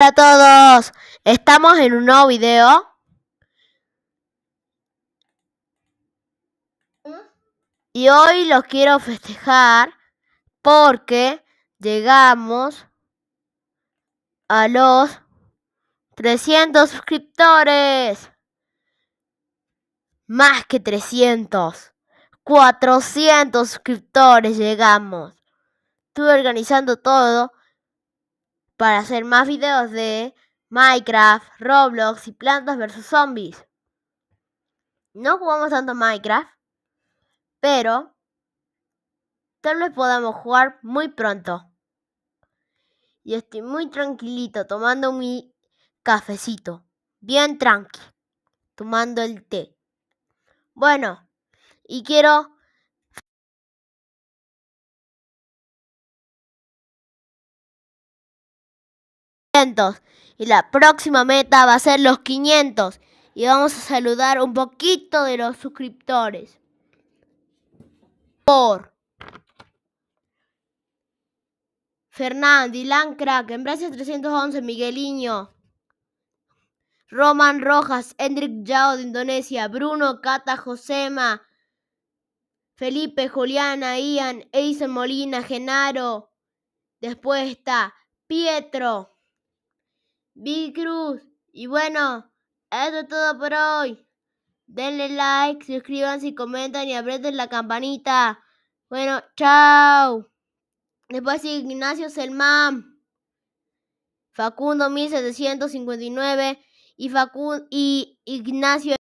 Hola a todos, estamos en un nuevo video. Y hoy los quiero festejar porque llegamos a los 300 suscriptores. Más que 300. 400 suscriptores llegamos. Estuve organizando todo para hacer más videos de Minecraft, Roblox y Plantas versus Zombies. No jugamos tanto Minecraft, pero tal vez podamos jugar muy pronto. Y estoy muy tranquilito tomando mi cafecito, bien tranqui, tomando el té. Bueno, y quiero y la próxima meta va a ser los 500 y vamos a saludar un poquito de los suscriptores. Por Fernández Dylan en Brasil 311, Migueliño, Roman Rojas, Hendrik Yao de Indonesia, Bruno, Cata, Josema, Felipe, Juliana, Ian, Eisen Molina, Genaro. Después está Pietro. Big Cruz. Y bueno, eso es todo por hoy. Denle like, suscríbanse, comenten y aprieten la campanita. Bueno, chao. Después Ignacio Selman. Facundo 1759 y, Facu y Ignacio.